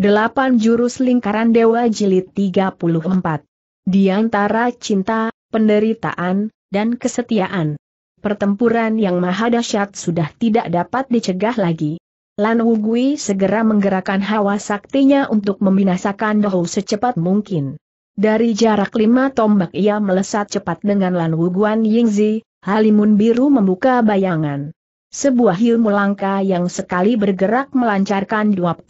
Delapan jurus lingkaran dewa jilid 34. Di antara cinta, penderitaan, dan kesetiaan. Pertempuran yang maha dahsyat sudah tidak dapat dicegah lagi. Lan Wugui segera menggerakkan hawa saktinya untuk membinasakan Dohou secepat mungkin. Dari jarak lima tombak ia melesat cepat dengan Lan Wuguan Yingzi, Halimun Biru membuka bayangan. Sebuah ilmu langka yang sekali bergerak melancarkan 24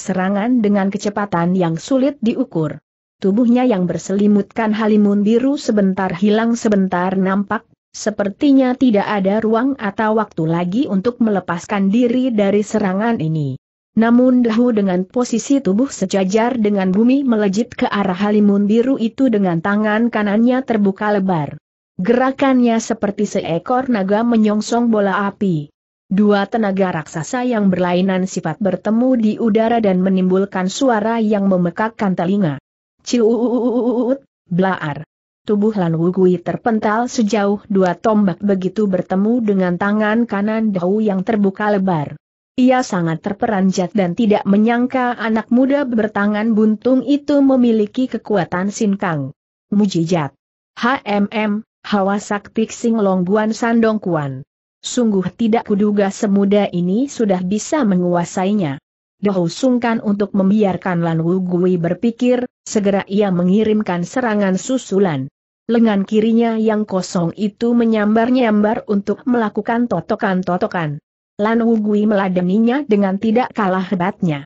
serangan dengan kecepatan yang sulit diukur. Tubuhnya yang berselimutkan halimun biru sebentar hilang sebentar nampak, sepertinya tidak ada ruang atau waktu lagi untuk melepaskan diri dari serangan ini. Namun Dahu dengan posisi tubuh sejajar dengan bumi melejit ke arah halimun biru itu dengan tangan kanannya terbuka lebar. Gerakannya seperti seekor naga menyongsong bola api. Dua tenaga raksasa yang berlainan sifat bertemu di udara dan menimbulkan suara yang memekakkan telinga. Ciuuuuut, blaar. Tubuh Lan Wugui terpental sejauh dua tombak begitu bertemu dengan tangan kanan Dau yang terbuka lebar. Ia sangat terperanjat dan tidak menyangka anak muda bertangan buntung itu memiliki kekuatan sinkang. Mujijat. HMM, Hawa Sakti Long Guan Sandong Kuan. Sungguh tidak kuduga semuda ini sudah bisa menguasainya. Dohu sungkan untuk membiarkan Lan Wu Gui berpikir, segera ia mengirimkan serangan susulan. Lengan kirinya yang kosong itu menyambar-nyambar untuk melakukan totokan-totokan. Lan Wu Gui meladeninya dengan tidak kalah hebatnya.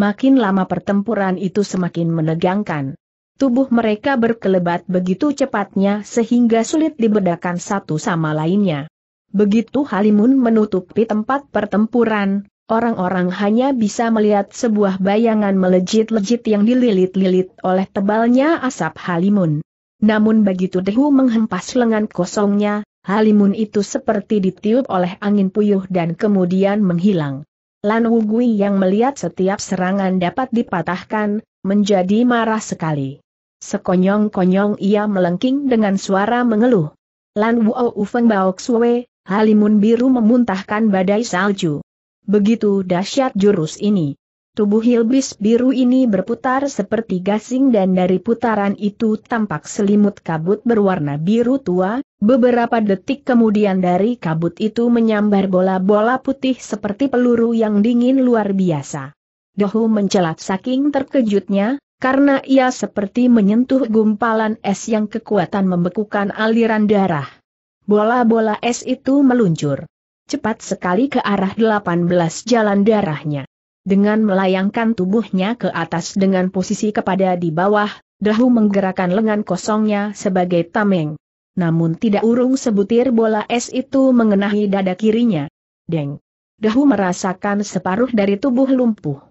Makin lama pertempuran itu semakin menegangkan. Tubuh mereka berkelebat begitu cepatnya sehingga sulit dibedakan satu sama lainnya. Begitu Halimun menutupi tempat pertempuran, orang-orang hanya bisa melihat sebuah bayangan melejit-lejit yang dililit-lilit oleh tebalnya asap Halimun. Namun begitu Dehu menghempas lengan kosongnya, Halimun itu seperti ditiup oleh angin puyuh dan kemudian menghilang. Lan Wugui yang melihat setiap serangan dapat dipatahkan, menjadi marah sekali. Sekonyong-konyong ia melengking dengan suara mengeluh. Lan Wu Ufeng Baok xue, halimun biru memuntahkan badai salju. Begitu dahsyat jurus ini. Tubuh Hilbis biru ini berputar seperti gasing dan dari putaran itu tampak selimut kabut berwarna biru tua, beberapa detik kemudian dari kabut itu menyambar bola-bola putih seperti peluru yang dingin luar biasa. Dohu mencelat saking terkejutnya, karena ia seperti menyentuh gumpalan es yang kekuatan membekukan aliran darah. Bola-bola es itu meluncur. Cepat sekali ke arah 18 jalan darahnya. Dengan melayangkan tubuhnya ke atas dengan posisi kepada di bawah, Dahu menggerakkan lengan kosongnya sebagai tameng. Namun tidak urung sebutir bola es itu mengenai dada kirinya. Deng. Dahu merasakan separuh dari tubuh lumpuh.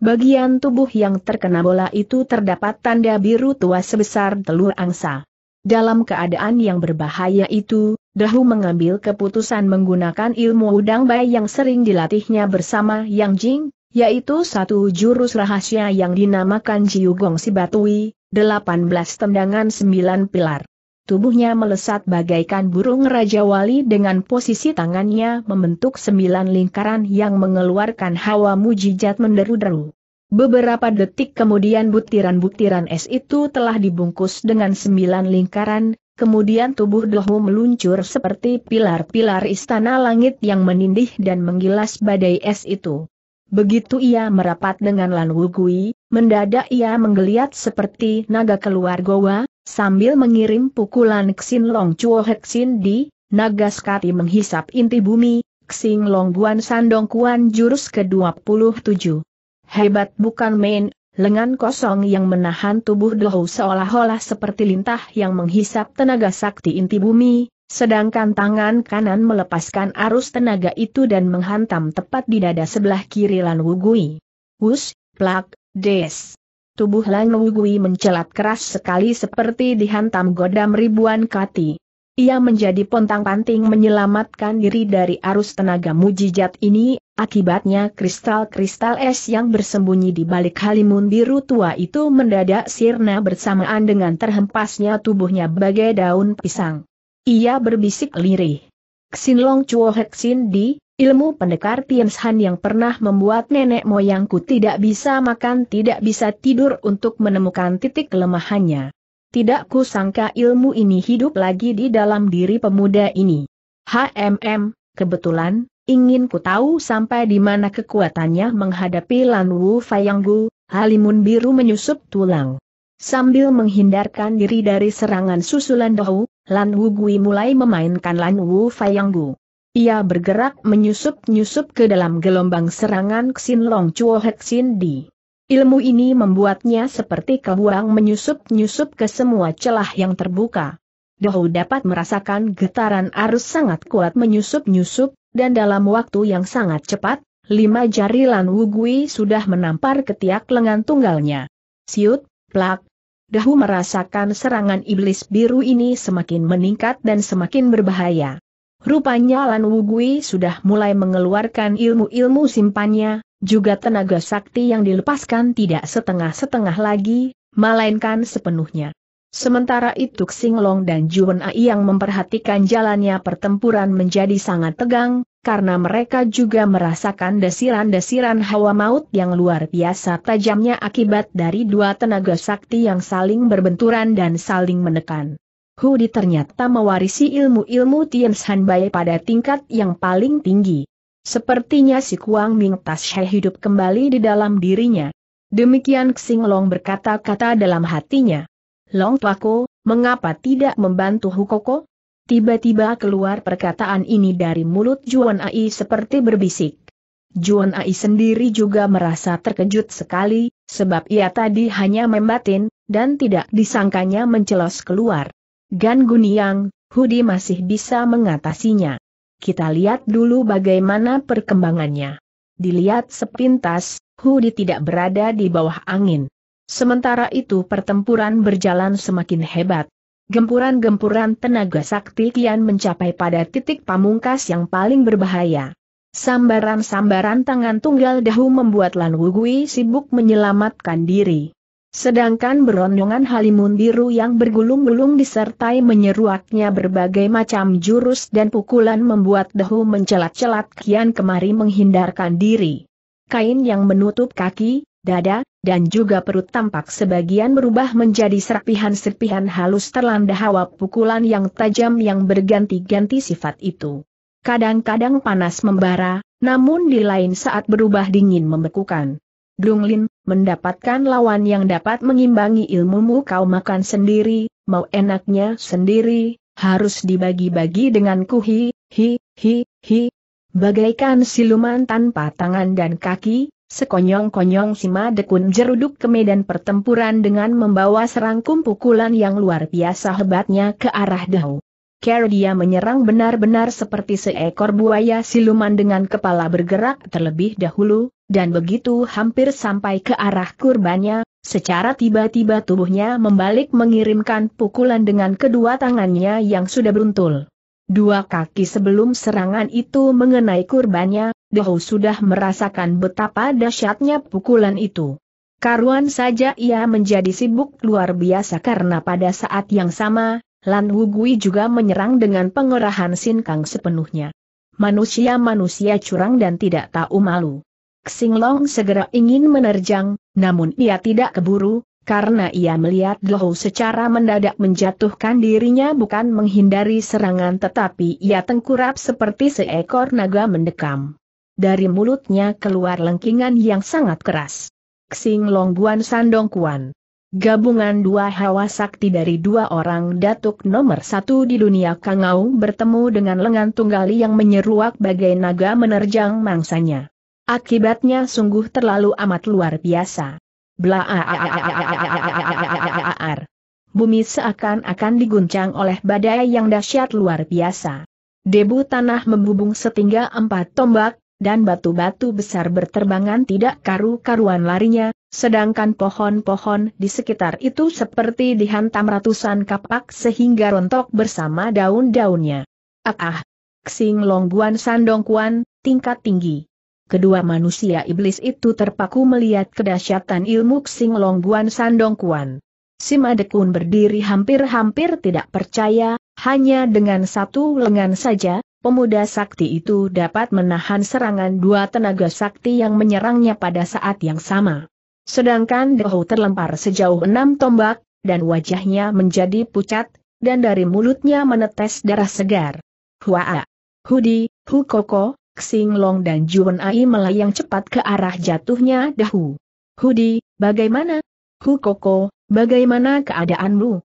Bagian tubuh yang terkena bola itu terdapat tanda biru tua sebesar telur angsa. Dalam keadaan yang berbahaya itu, Dahu mengambil keputusan menggunakan ilmu udang bayi yang sering dilatihnya bersama Yang Jing, yaitu satu jurus rahasia yang dinamakan Jiugong Sibatui, 18 tendangan 9 pilar. Tubuhnya melesat bagaikan burung Raja Wali dengan posisi tangannya membentuk sembilan lingkaran yang mengeluarkan hawa mujizat menderu-deru. Beberapa detik kemudian butiran-butiran es itu telah dibungkus dengan sembilan lingkaran, kemudian tubuh Dohu meluncur seperti pilar-pilar istana langit yang menindih dan menggilas badai es itu. Begitu ia merapat dengan Lan Wugui, mendadak ia menggeliat seperti naga keluar goa, Sambil mengirim pukulan Xin Long Chuo Hek Xin Di, Nagaskati menghisap inti bumi, Xing Long Guan Sandong Kuan jurus ke-27. Hebat bukan main, lengan kosong yang menahan tubuh Dohu seolah-olah seperti lintah yang menghisap tenaga sakti inti bumi, sedangkan tangan kanan melepaskan arus tenaga itu dan menghantam tepat di dada sebelah kiri Lan Wugui. Wus, plak, des. Tubuh Lan Wugui mencelat keras sekali seperti dihantam godam ribuan kati. Ia menjadi pontang-panting menyelamatkan diri dari arus tenaga mujijat ini, akibatnya kristal-kristal es yang bersembunyi di balik halimun biru tua itu mendadak sirna bersamaan dengan terhempasnya tubuhnya bagai daun pisang. Ia berbisik lirih. Xin Long Chuo Hexin Di, Ilmu pendekar Tianshan yang pernah membuat nenek moyangku tidak bisa makan tidak bisa tidur untuk menemukan titik kelemahannya. Tidak kusangka ilmu ini hidup lagi di dalam diri pemuda ini. HMM, kebetulan, ingin ku tahu sampai di mana kekuatannya menghadapi Lan Wu Fayanggu, Halimun Biru menyusup tulang. Sambil menghindarkan diri dari serangan susulan Dou, Lan Wu Gui mulai memainkan Lan Wu Fayanggu. Ia bergerak menyusup-nyusup ke dalam gelombang serangan Xin Long Chuo Hek Xin Di. Ilmu ini membuatnya seperti kebuang menyusup-nyusup ke semua celah yang terbuka. Dohu dapat merasakan getaran arus sangat kuat menyusup-nyusup, dan dalam waktu yang sangat cepat, lima jari Lan Wugui sudah menampar ketiak lengan tunggalnya. Siut, plak. Dahu merasakan serangan iblis biru ini semakin meningkat dan semakin berbahaya. Rupanya Lan Wugui sudah mulai mengeluarkan ilmu-ilmu simpannya, juga tenaga sakti yang dilepaskan tidak setengah-setengah lagi, melainkan sepenuhnya. Sementara itu Xinglong dan Juan Ai yang memperhatikan jalannya pertempuran menjadi sangat tegang, karena mereka juga merasakan desiran-desiran hawa maut yang luar biasa tajamnya akibat dari dua tenaga sakti yang saling berbenturan dan saling menekan. Hudi ternyata mewarisi ilmu-ilmu Tian San Bai pada tingkat yang paling tinggi. Sepertinya si Kuang Ming Tashe hidup kembali di dalam dirinya. Demikian Xing Long berkata-kata dalam hatinya. Long Tuako, mengapa tidak membantu Hukoko? Tiba-tiba keluar perkataan ini dari mulut Juan Ai seperti berbisik. Juan Ai sendiri juga merasa terkejut sekali, sebab ia tadi hanya membatin, dan tidak disangkanya mencelos keluar. Gan Guniang, Hudi masih bisa mengatasinya. Kita lihat dulu bagaimana perkembangannya. Dilihat sepintas, Hudi tidak berada di bawah angin. Sementara itu pertempuran berjalan semakin hebat. Gempuran-gempuran tenaga sakti kian mencapai pada titik pamungkas yang paling berbahaya. Sambaran-sambaran tangan tunggal dahu membuat Lan Wugui sibuk menyelamatkan diri. Sedangkan berondongan halimun biru yang bergulung-gulung disertai menyeruaknya berbagai macam jurus dan pukulan membuat Dehu mencelat-celat kian kemari menghindarkan diri. Kain yang menutup kaki, dada, dan juga perut tampak sebagian berubah menjadi serpihan-serpihan halus terlanda hawa pukulan yang tajam yang berganti-ganti sifat itu. Kadang-kadang panas membara, namun di lain saat berubah dingin membekukan. Dung Lin, mendapatkan lawan yang dapat mengimbangi ilmumu kau makan sendiri, mau enaknya sendiri, harus dibagi-bagi denganku hi, hi, hi, hi. Bagaikan siluman tanpa tangan dan kaki, sekonyong-konyong Sima Dekun jeruduk ke medan pertempuran dengan membawa serangkum pukulan yang luar biasa hebatnya ke arah Dao. Care dia menyerang benar-benar seperti seekor buaya siluman dengan kepala bergerak terlebih dahulu, dan begitu hampir sampai ke arah kurbannya, secara tiba-tiba tubuhnya membalik mengirimkan pukulan dengan kedua tangannya yang sudah beruntul. Dua kaki sebelum serangan itu mengenai kurbannya, Dehu sudah merasakan betapa dahsyatnya pukulan itu. Karuan saja ia menjadi sibuk luar biasa karena pada saat yang sama, Lan Wugui juga menyerang dengan pengerahan Sin Kang sepenuhnya. Manusia-manusia curang dan tidak tahu malu. Xing Long segera ingin menerjang, namun ia tidak keburu, karena ia melihat Lohu secara mendadak menjatuhkan dirinya bukan menghindari serangan tetapi ia tengkurap seperti seekor naga mendekam. Dari mulutnya keluar lengkingan yang sangat keras. Xing Long Guan Sandong Kuan. Gabungan dua hawa sakti dari dua orang datuk nomor satu di dunia Kangau bertemu dengan lengan tunggali yang menyeruak bagai naga menerjang mangsanya. Akibatnya sungguh terlalu amat luar biasa. Blaaar. Bumi seakan-akan diguncang oleh badai yang dahsyat luar biasa. Debu tanah membubung setinggi empat tombak, dan batu-batu besar berterbangan tidak karu-karuan larinya, sedangkan pohon-pohon di sekitar itu seperti dihantam ratusan kapak sehingga rontok bersama daun-daunnya. Ah ah! Ksing Longguan Sandongkuan, tingkat tinggi. Kedua manusia iblis itu terpaku melihat kedahsyatan ilmu Ksing Longguan Sandongkuan. Sima Dekun berdiri hampir-hampir tidak percaya, hanya dengan satu lengan saja, pemuda sakti itu dapat menahan serangan dua tenaga sakti yang menyerangnya pada saat yang sama. Sedangkan Dehou terlempar sejauh enam tombak, dan wajahnya menjadi pucat, dan dari mulutnya menetes darah segar. Huaa, Hudi, Hukoko, Xing Long dan Juan Ai melayang cepat ke arah jatuhnya Dehou. Hudi, bagaimana? Hukoko, bagaimana keadaanmu?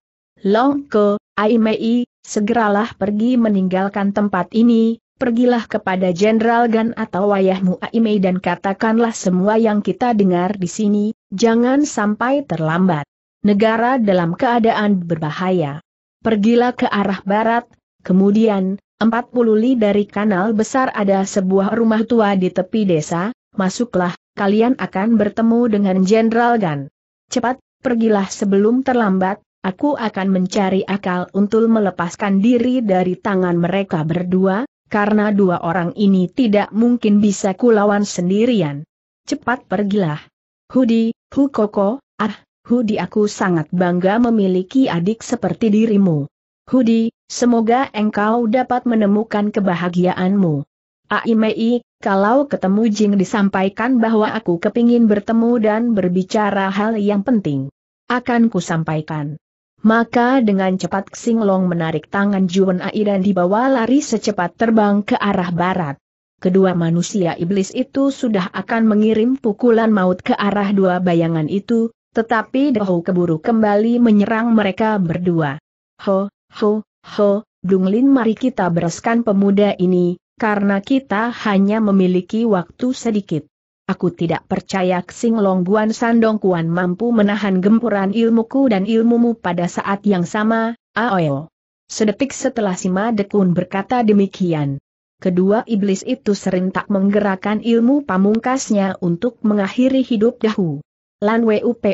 Long Ke, Aimei, segeralah pergi meninggalkan tempat ini, pergilah kepada Jenderal Gan atau ayahmu Aimei dan katakanlah semua yang kita dengar di sini, jangan sampai terlambat. Negara dalam keadaan berbahaya. Pergilah ke arah barat, kemudian, 40 li dari kanal besar ada sebuah rumah tua di tepi desa, masuklah, kalian akan bertemu dengan Jenderal Gan. Cepat, pergilah sebelum terlambat, Aku akan mencari akal untuk melepaskan diri dari tangan mereka berdua, karena dua orang ini tidak mungkin bisa kulawan sendirian. Cepat pergilah. Hudi, Hukoko, ah, Hudi aku sangat bangga memiliki adik seperti dirimu. Hudi, semoga engkau dapat menemukan kebahagiaanmu. Aimei, kalau ketemu Jing disampaikan bahwa aku kepingin bertemu dan berbicara hal yang penting. Akan ku sampaikan. Maka dengan cepat Xing Long menarik tangan Juan Ai dan dibawa lari secepat terbang ke arah barat. Kedua manusia iblis itu sudah akan mengirim pukulan maut ke arah dua bayangan itu, tetapi Dehu keburu kembali menyerang mereka berdua. Ho, ho, ho, Dung Lin, mari kita bereskan pemuda ini, karena kita hanya memiliki waktu sedikit. Aku tidak percaya Ksing Long Guan Sandong Kuan mampu menahan gempuran ilmuku dan ilmumu pada saat yang sama, Aoyo. Sedetik setelah Sima Dekun berkata demikian. Kedua iblis itu serentak menggerakkan ilmu pamungkasnya untuk mengakhiri hidup dahu. Lan Wu Po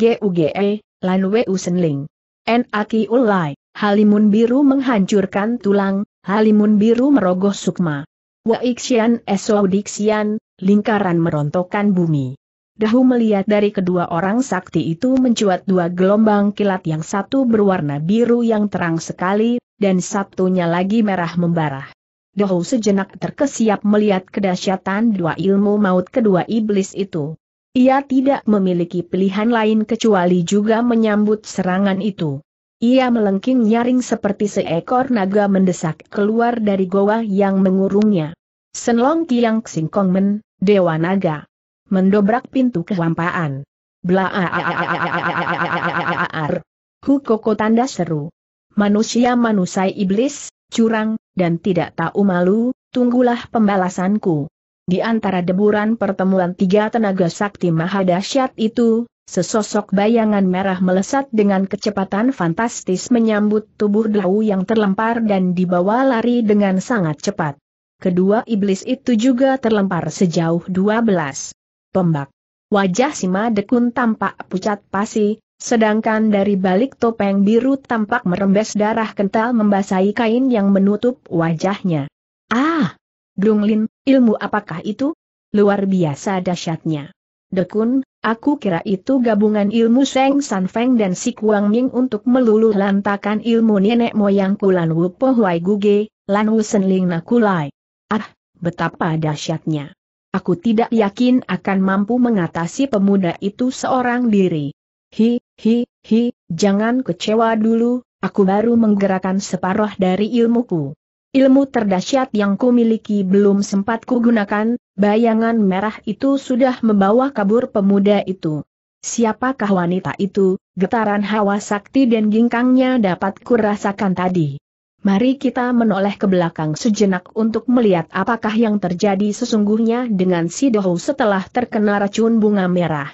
ge Guge, Lan Wu Senling. Naki Ulai, Halimun Biru menghancurkan tulang, Halimun Biru merogoh sukma. Waixian Esau Dixian, lingkaran merontokkan bumi. Dahu melihat dari kedua orang sakti itu mencuat dua gelombang kilat yang satu berwarna biru yang terang sekali, dan satunya lagi merah membara. Dahu sejenak terkesiap melihat kedahsyatan dua ilmu maut kedua iblis itu. Ia tidak memiliki pilihan lain kecuali juga menyambut serangan itu. Ia melengking nyaring seperti seekor naga mendesak keluar dari goa yang mengurungnya. Senlong Tiang Singkong Men, Dewa Naga. Mendobrak pintu kehampaan. Blaaaaar. Hukoko tanda seru. Manusia manusai iblis, curang, dan tidak tahu malu, tunggulah pembalasanku. Di antara deburan pertemuan tiga tenaga sakti maha dahsyat itu, sesosok bayangan merah melesat dengan kecepatan fantastis menyambut tubuh Dau yang terlempar dan dibawa lari dengan sangat cepat. Kedua iblis itu juga terlempar sejauh 12. tombak. Wajah Sima Dekun tampak pucat pasi, sedangkan dari balik topeng biru tampak merembes darah kental membasahi kain yang menutup wajahnya. Ah! Grunglin, ilmu apakah itu? Luar biasa dahsyatnya. Dekun, aku kira itu gabungan ilmu Seng San Feng dan Si Kuang Ming untuk meluluh lantakan ilmu nenek moyang Kulan Wu Po Huai Guge, Lan Wu Sen Ling kulai. Ah, betapa dahsyatnya. Aku tidak yakin akan mampu mengatasi pemuda itu seorang diri. Hi, hi, hi, jangan kecewa dulu, aku baru menggerakkan separuh dari ilmuku. Ilmu terdahsyat yang kumiliki belum sempat kugunakan, bayangan merah itu sudah membawa kabur pemuda itu. Siapakah wanita itu, getaran hawa sakti dan gingkangnya dapat kurasakan tadi. Mari kita menoleh ke belakang sejenak untuk melihat apakah yang terjadi sesungguhnya dengan si Dohu setelah terkena racun bunga merah.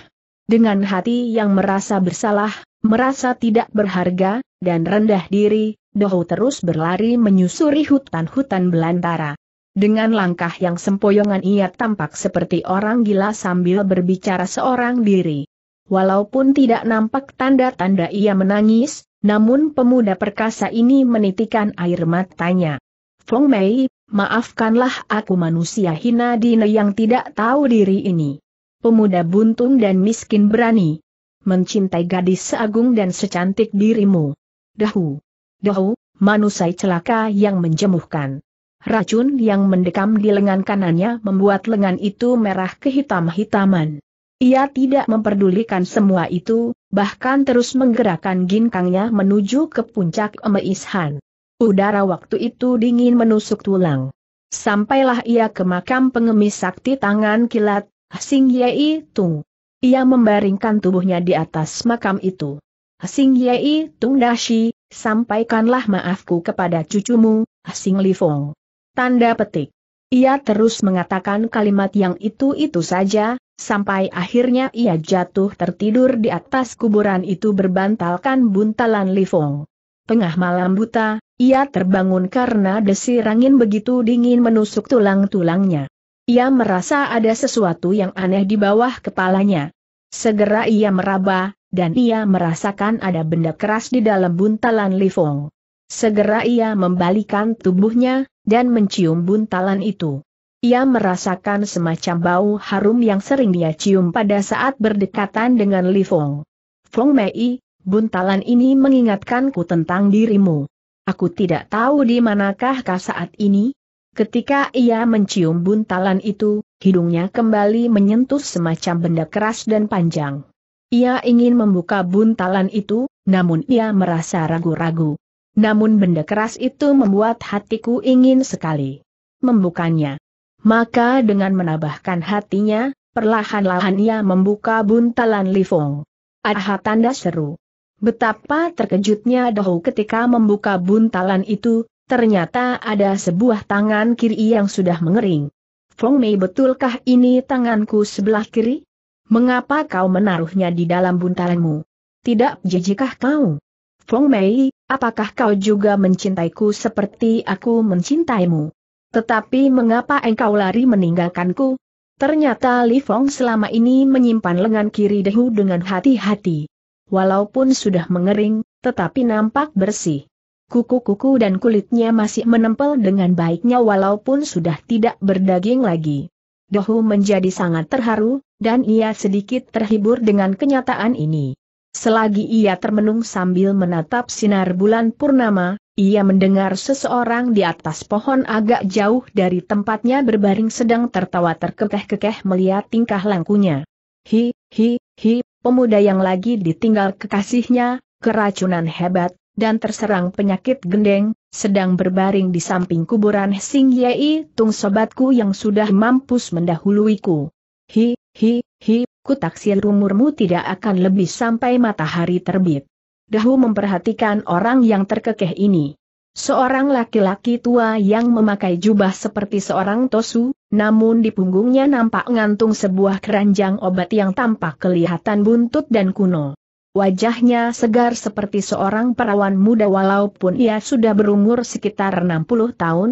Dengan hati yang merasa bersalah, merasa tidak berharga, dan rendah diri, Dohu terus berlari menyusuri hutan-hutan belantara. Dengan langkah yang sempoyongan ia tampak seperti orang gila sambil berbicara seorang diri. Walaupun tidak nampak tanda-tanda ia menangis, namun pemuda perkasa ini menitikan air matanya. Fong Mei, maafkanlah aku manusia hina dina yang tidak tahu diri ini. Pemuda buntung dan miskin berani. Mencintai gadis seagung dan secantik dirimu. Dahu. Dahu, manusai celaka yang menjemuhkan. Racun yang mendekam di lengan kanannya membuat lengan itu merah kehitam-hitaman. Ia tidak memperdulikan semua itu, bahkan terus menggerakkan ginkangnya menuju ke puncak Emeishan. Udara waktu itu dingin menusuk tulang. Sampailah ia ke makam pengemis sakti tangan kilat, Hsing Yei Tung. Ia membaringkan tubuhnya di atas makam itu. Sing Yei Tung Dashi, sampaikanlah maafku kepada cucumu, Sing Li Fong. Tanda petik. Ia terus mengatakan kalimat yang itu-itu saja, sampai akhirnya ia jatuh tertidur di atas kuburan itu berbantalkan buntalan Lifong. Tengah malam buta, ia terbangun karena desir angin begitu dingin menusuk tulang-tulangnya. Ia merasa ada sesuatu yang aneh di bawah kepalanya. Segera ia meraba, dan ia merasakan ada benda keras di dalam buntalan Lifong. Segera ia membalikan tubuhnya, dan mencium buntalan itu. Ia merasakan semacam bau harum yang sering dia cium pada saat berdekatan dengan Li Fong. Fong Mei, buntalan ini mengingatkanku tentang dirimu. Aku tidak tahu di manakah kah saat ini. Ketika ia mencium buntalan itu, hidungnya kembali menyentuh semacam benda keras dan panjang. Ia ingin membuka buntalan itu, namun ia merasa ragu-ragu. Namun benda keras itu membuat hatiku ingin sekali membukanya. Maka dengan menabahkan hatinya, perlahan-lahan ia membuka buntalan Lifong. Aha tanda seru. Betapa terkejutnya Dohu ketika membuka buntalan itu, ternyata ada sebuah tangan kiri yang sudah mengering. Fong Mei betulkah ini tanganku sebelah kiri? Mengapa kau menaruhnya di dalam buntalanmu? Tidak jijikah kau? Fong Mei, apakah kau juga mencintaiku seperti aku mencintaimu? Tetapi mengapa engkau lari meninggalkanku? Ternyata Li Fong selama ini menyimpan lengan kiri Dehu dengan hati-hati. Walaupun sudah mengering, tetapi nampak bersih. Kuku-kuku dan kulitnya masih menempel dengan baiknya walaupun sudah tidak berdaging lagi. Dehu menjadi sangat terharu, dan ia sedikit terhibur dengan kenyataan ini. Selagi ia termenung sambil menatap sinar bulan purnama, ia mendengar seseorang di atas pohon agak jauh dari tempatnya berbaring sedang tertawa terkekeh-kekeh melihat tingkah langkunya. Hi, hi, hi, pemuda yang lagi ditinggal kekasihnya, keracunan hebat, dan terserang penyakit gendeng, sedang berbaring di samping kuburan Sing Yei Tung sobatku yang sudah mampus mendahuluiku. Hi, hi, hi, Kutaksir umurmu tidak akan lebih sampai matahari terbit. Dahu memperhatikan orang yang terkekeh ini. Seorang laki-laki tua yang memakai jubah seperti seorang tosu, namun di punggungnya nampak ngantung sebuah keranjang obat yang tampak kelihatan buntut dan kuno. Wajahnya segar seperti seorang perawan muda walaupun ia sudah berumur sekitar 60 tahun.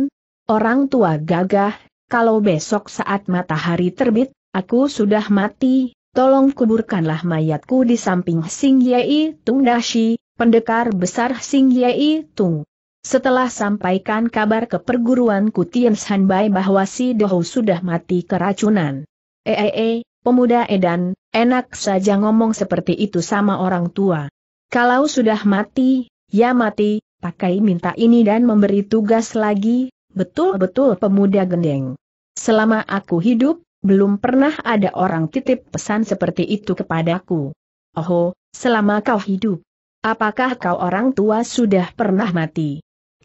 Orang tua gagah, kalau besok saat matahari terbit, aku sudah mati, tolong kuburkanlah mayatku di samping Sing Yei Tung Dashi, pendekar besar Sing Yei Tung. Setelah sampaikan kabar ke perguruan Kutian Sanbai bahwa si Doho sudah mati keracunan. Eee, eh, eh, eh, pemuda Edan, enak saja ngomong seperti itu sama orang tua. Kalau sudah mati, ya mati, pakai minta ini dan memberi tugas lagi, betul-betul pemuda gendeng. Selama aku hidup, belum pernah ada orang titip pesan seperti itu kepadaku. Oh, selama kau hidup, apakah kau orang tua sudah pernah mati?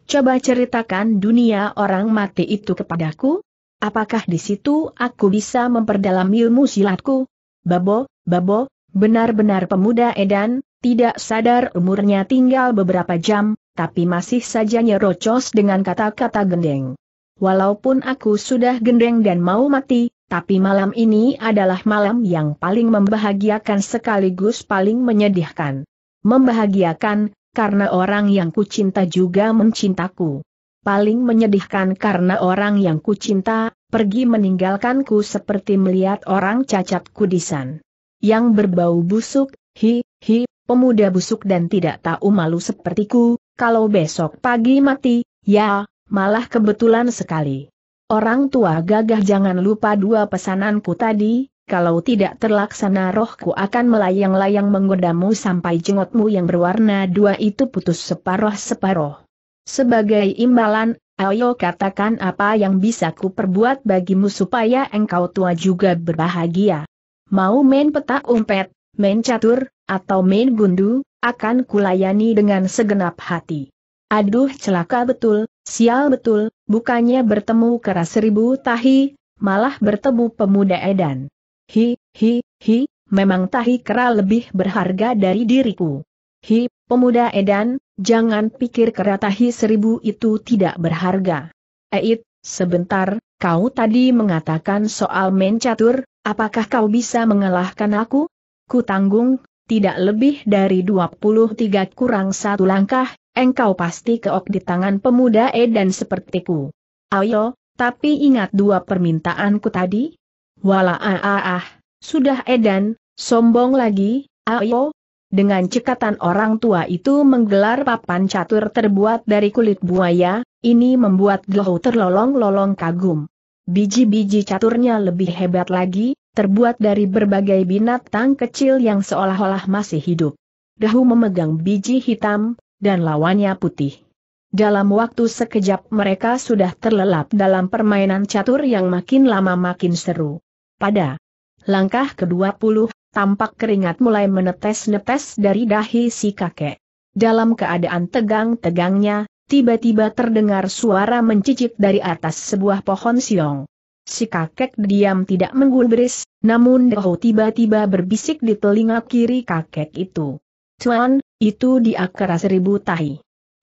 Coba ceritakan dunia orang mati itu kepadaku? Apakah di situ aku bisa memperdalam ilmu silatku? Babo, babo, benar-benar pemuda edan, tidak sadar umurnya tinggal beberapa jam, tapi masih saja nyerocos dengan kata-kata gendeng. Walaupun aku sudah gendeng dan mau mati, tapi malam ini adalah malam yang paling membahagiakan sekaligus paling menyedihkan. Membahagiakan, karena orang yang kucinta juga mencintaku. Paling menyedihkan karena orang yang kucinta, pergi meninggalkanku seperti melihat orang cacat kudisan. Yang berbau busuk, hi, hi, pemuda busuk dan tidak tahu malu sepertiku, kalau besok pagi mati, ya, malah kebetulan sekali. Orang tua gagah jangan lupa dua pesananku tadi, kalau tidak terlaksana rohku akan melayang-layang menggodamu sampai jenggotmu yang berwarna dua itu putus separoh-separoh. Sebagai imbalan, ayo katakan apa yang bisa ku perbuat bagimu supaya engkau tua juga berbahagia. Mau main petak umpet, main catur, atau main gundu, akan kulayani dengan segenap hati. Aduh celaka betul, Sial betul, bukannya bertemu kera seribu tahi, malah bertemu pemuda edan. Hi, hi, hi, memang tahi kera lebih berharga dari diriku. Hi, pemuda edan, jangan pikir kera tahi seribu itu tidak berharga. Eit, sebentar, kau tadi mengatakan soal mencatur, apakah kau bisa mengalahkan aku? Ku tanggung, tidak lebih dari 23 kurang satu langkah, engkau pasti keok di tangan pemuda edan sepertiku. Ayo, tapi ingat dua permintaanku tadi? Wala ah ah ah, sudah edan, sombong lagi, ayo. Dengan cekatan orang tua itu menggelar papan catur terbuat dari kulit buaya, ini membuat Glow terlolong-lolong kagum. Biji-biji caturnya lebih hebat lagi, terbuat dari berbagai binatang kecil yang seolah-olah masih hidup. Dahu memegang biji hitam, dan lawannya putih. Dalam waktu sekejap mereka sudah terlelap dalam permainan catur yang makin lama makin seru. Pada langkah ke-20, tampak keringat mulai menetes-netes dari dahi si kakek. Dalam keadaan tegang-tegangnya, tiba-tiba terdengar suara mencicik dari atas sebuah pohon siong. Si kakek diam tidak menggulbris, namun Deho tiba-tiba berbisik di telinga kiri kakek itu. Tuan, itu di akar seribu tahi.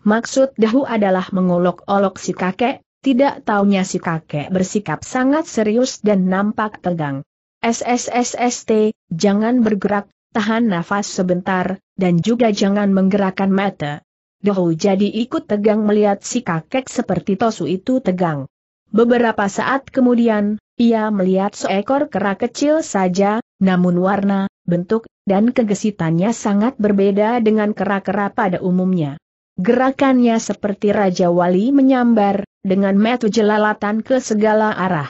Maksud Dahu adalah mengolok-olok si kakek, tidak taunya si kakek bersikap sangat serius dan nampak tegang. Ssst, jangan bergerak, tahan nafas sebentar, dan juga jangan menggerakkan mata. Dahu jadi ikut tegang melihat si kakek seperti Tosu itu tegang. Beberapa saat kemudian, ia melihat seekor kera kecil saja, namun warna, bentuk, dan kegesitannya sangat berbeda dengan kera-kera pada umumnya. Gerakannya seperti Raja Wali menyambar, dengan metu jelalatan ke segala arah.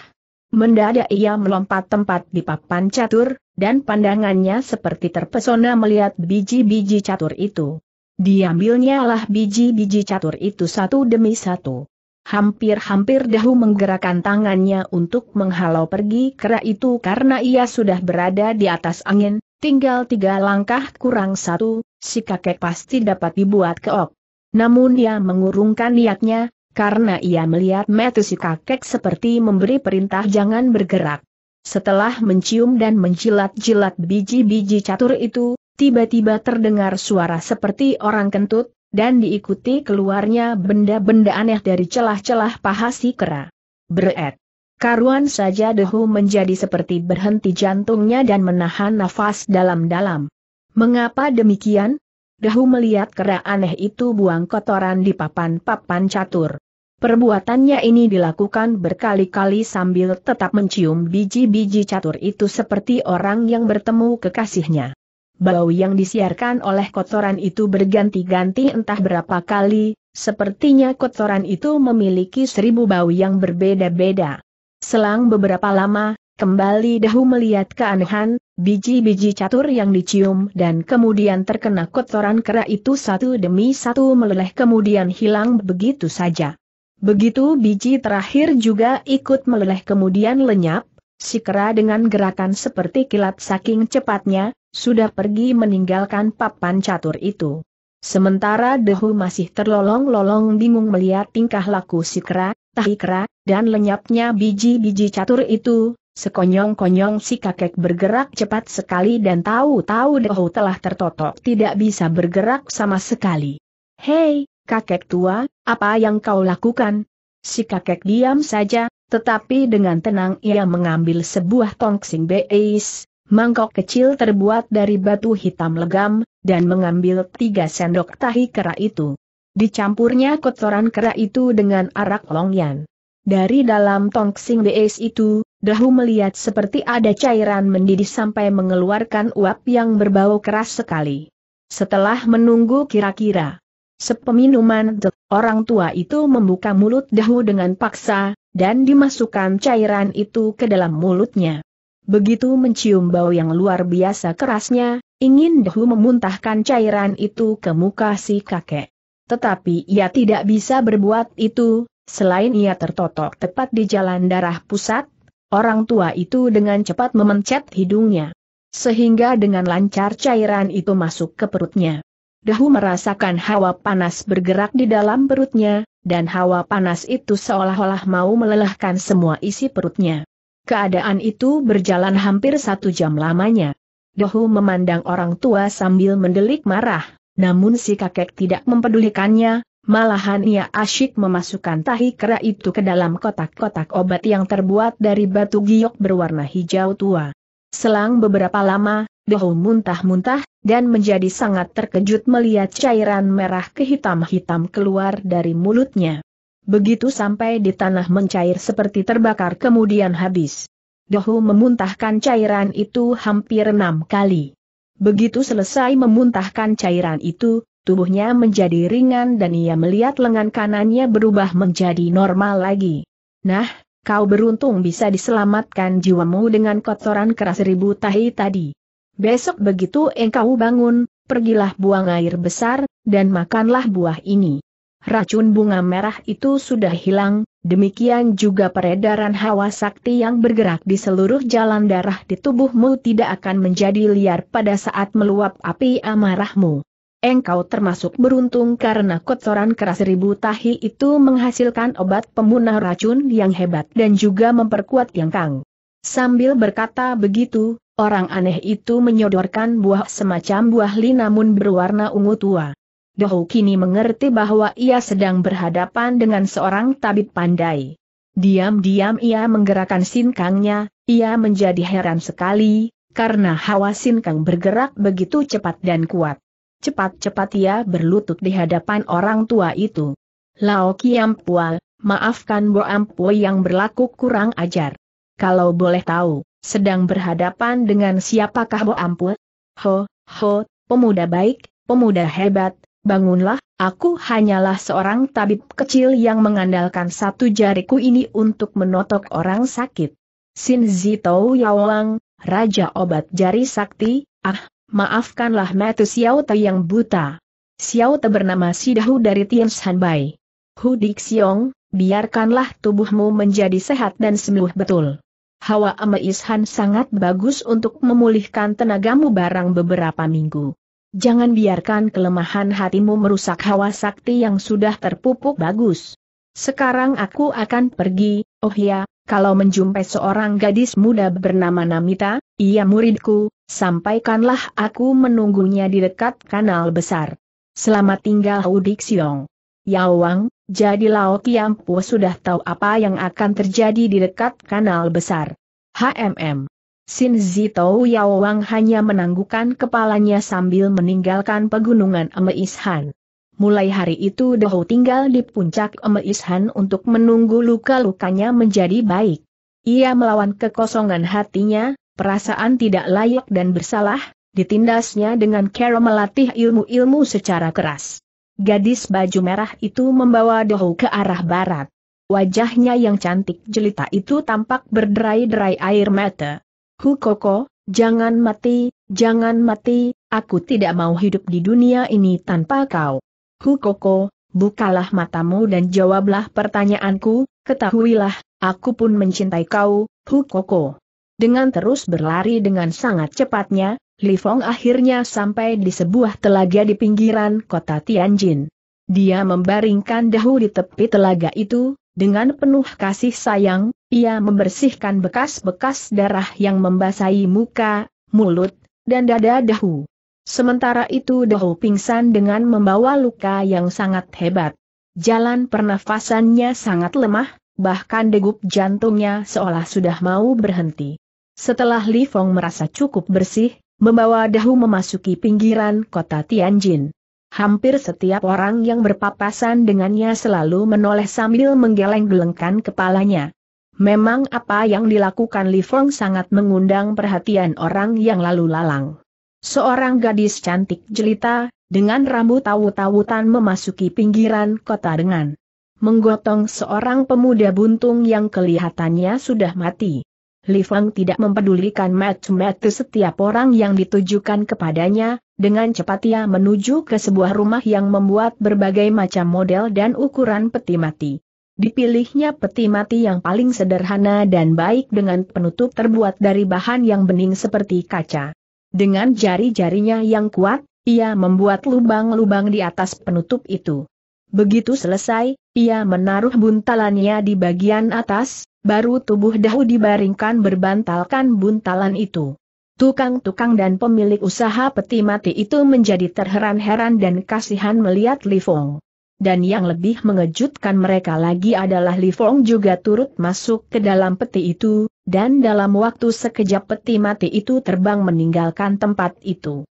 Mendadak ia melompat tempat di papan catur, dan pandangannya seperti terpesona melihat biji-biji catur itu. Diambilnya lah biji-biji catur itu satu demi satu. Hampir-hampir dahulu menggerakkan tangannya untuk menghalau pergi kera itu karena ia sudah berada di atas angin, Tinggal tiga langkah kurang satu, si kakek pasti dapat dibuat keok. Namun ia mengurungkan niatnya, karena ia melihat metu si kakek seperti memberi perintah jangan bergerak. Setelah mencium dan menjilat-jilat biji-biji catur itu, tiba-tiba terdengar suara seperti orang kentut, dan diikuti keluarnya benda-benda aneh dari celah-celah paha si kera. Beret. Karuan saja Dehu menjadi seperti berhenti jantungnya dan menahan nafas dalam-dalam. Mengapa demikian? Dehu melihat kera aneh itu buang kotoran di papan-papan catur. Perbuatannya ini dilakukan berkali-kali sambil tetap mencium biji-biji catur itu seperti orang yang bertemu kekasihnya. Bau yang disiarkan oleh kotoran itu berganti-ganti entah berapa kali, sepertinya kotoran itu memiliki seribu bau yang berbeda-beda. Selang beberapa lama, kembali Dahu melihat keanehan, biji-biji catur yang dicium dan kemudian terkena kotoran kera itu satu demi satu meleleh kemudian hilang begitu saja. Begitu biji terakhir juga ikut meleleh kemudian lenyap, si kera dengan gerakan seperti kilat saking cepatnya, sudah pergi meninggalkan papan catur itu. Sementara Dehu masih terlolong-lolong bingung melihat tingkah laku si kera, tahikra, dan lenyapnya biji-biji catur itu, Sekonyong-konyong si kakek bergerak cepat sekali dan tahu-tahu Deho oh telah tertotok tidak bisa bergerak sama sekali. Hei, kakek tua, apa yang kau lakukan? Si kakek diam saja, tetapi dengan tenang ia mengambil sebuah tongsing beis, mangkok kecil terbuat dari batu hitam legam, dan mengambil tiga sendok tahi kera itu. Dicampurnya kotoran kera itu dengan arak longyan. Dari dalam tongsing sing itu, Dahu melihat seperti ada cairan mendidih sampai mengeluarkan uap yang berbau keras sekali. Setelah menunggu kira-kira sepeminuman, orang tua itu membuka mulut Dahu dengan paksa, dan dimasukkan cairan itu ke dalam mulutnya. Begitu mencium bau yang luar biasa kerasnya, ingin Dahu memuntahkan cairan itu ke muka si kakek. Tetapi ia tidak bisa berbuat itu, selain ia tertotok tepat di jalan darah pusat, orang tua itu dengan cepat memencet hidungnya. Sehingga dengan lancar cairan itu masuk ke perutnya. Dahu merasakan hawa panas bergerak di dalam perutnya, dan hawa panas itu seolah-olah mau melelahkan semua isi perutnya. Keadaan itu berjalan hampir satu jam lamanya. Dahu memandang orang tua sambil mendelik marah, namun si kakek tidak mempedulikannya, malahan ia asyik memasukkan tahi kera itu ke dalam kotak-kotak obat yang terbuat dari batu giok berwarna hijau tua. Selang beberapa lama, Dohu muntah-muntah, dan menjadi sangat terkejut melihat cairan merah kehitam-hitam keluar dari mulutnya. Begitu sampai di tanah mencair seperti terbakar kemudian habis. Dohu memuntahkan cairan itu hampir enam kali. Begitu selesai memuntahkan cairan itu, tubuhnya menjadi ringan dan ia melihat lengan kanannya berubah menjadi normal lagi. Nah, kau beruntung bisa diselamatkan jiwamu dengan kotoran keras ribu tahi tadi. Besok begitu engkau bangun, pergilah buang air besar, dan makanlah buah ini racun bunga merah itu sudah hilang, demikian juga peredaran hawa sakti yang bergerak di seluruh jalan darah di tubuhmu tidak akan menjadi liar pada saat meluap api amarahmu. Engkau termasuk beruntung karena kotoran keras ribu tahi itu menghasilkan obat pemunah racun yang hebat dan juga memperkuat yang kang. Sambil berkata begitu, orang aneh itu menyodorkan buah semacam buah li namun berwarna ungu tua. Doho kini mengerti bahwa ia sedang berhadapan dengan seorang tabib pandai. Diam-diam ia menggerakkan sinkangnya, ia menjadi heran sekali, karena hawa sinkang bergerak begitu cepat dan kuat. Cepat-cepat ia berlutut di hadapan orang tua itu. Lao Kiam Pua, maafkan Bo Ampui yang berlaku kurang ajar. Kalau boleh tahu, sedang berhadapan dengan siapakah Bo Ampui? Ho, ho, pemuda baik, pemuda hebat, bangunlah, aku hanyalah seorang tabib kecil yang mengandalkan satu jariku ini untuk menotok orang sakit. Sin Zito Yawang, Raja Obat Jari Sakti, ah, maafkanlah Metu Te yang buta. Te bernama Sidahu dari Tianshan Bai. Hu Siong, biarkanlah tubuhmu menjadi sehat dan sembuh betul. Hawa Ameishan sangat bagus untuk memulihkan tenagamu barang beberapa minggu. Jangan biarkan kelemahan hatimu merusak hawa sakti yang sudah terpupuk bagus. Sekarang aku akan pergi, oh ya, kalau menjumpai seorang gadis muda bernama Namita, ia muridku, sampaikanlah aku menunggunya di dekat kanal besar. Selamat tinggal Udik Siong. Yawang, jadi Lao Kiampu sudah tahu apa yang akan terjadi di dekat kanal besar. HMM Sin Zitou Yao Wang hanya menanggukan kepalanya sambil meninggalkan pegunungan Emeishan. Mulai hari itu Doho tinggal di puncak Emeishan untuk menunggu luka-lukanya menjadi baik. Ia melawan kekosongan hatinya, perasaan tidak layak dan bersalah, ditindasnya dengan cara melatih ilmu-ilmu secara keras. Gadis baju merah itu membawa Doho ke arah barat. Wajahnya yang cantik jelita itu tampak berderai-derai air mata. Hukoko, jangan mati, jangan mati, aku tidak mau hidup di dunia ini tanpa kau. Hukoko, bukalah matamu dan jawablah pertanyaanku, ketahuilah, aku pun mencintai kau, Hukoko. Dengan terus berlari dengan sangat cepatnya, Li Fong akhirnya sampai di sebuah telaga di pinggiran kota Tianjin. Dia membaringkan dahu di tepi telaga itu, dengan penuh kasih sayang, ia membersihkan bekas-bekas darah yang membasahi muka, mulut, dan dada Dahu. Sementara itu Dahu pingsan dengan membawa luka yang sangat hebat. Jalan pernafasannya sangat lemah, bahkan degup jantungnya seolah sudah mau berhenti. Setelah Li Fong merasa cukup bersih, membawa Dahu memasuki pinggiran kota Tianjin. Hampir setiap orang yang berpapasan dengannya selalu menoleh sambil menggeleng-gelengkan kepalanya. Memang apa yang dilakukan Li Feng sangat mengundang perhatian orang yang lalu lalang. Seorang gadis cantik jelita, dengan rambut tawu-tawutan memasuki pinggiran kota dengan menggotong seorang pemuda buntung yang kelihatannya sudah mati. Li Feng tidak mempedulikan mata-mata setiap orang yang ditujukan kepadanya, dengan cepat ia menuju ke sebuah rumah yang membuat berbagai macam model dan ukuran peti mati. Dipilihnya peti mati yang paling sederhana dan baik dengan penutup terbuat dari bahan yang bening seperti kaca. Dengan jari-jarinya yang kuat, ia membuat lubang-lubang di atas penutup itu. Begitu selesai, ia menaruh buntalannya di bagian atas, baru tubuh Dahu dibaringkan berbantalkan buntalan itu. Tukang-tukang dan pemilik usaha peti mati itu menjadi terheran-heran dan kasihan melihat Li Fong. Dan yang lebih mengejutkan mereka lagi adalah Li Fong juga turut masuk ke dalam peti itu, dan dalam waktu sekejap peti mati itu terbang meninggalkan tempat itu.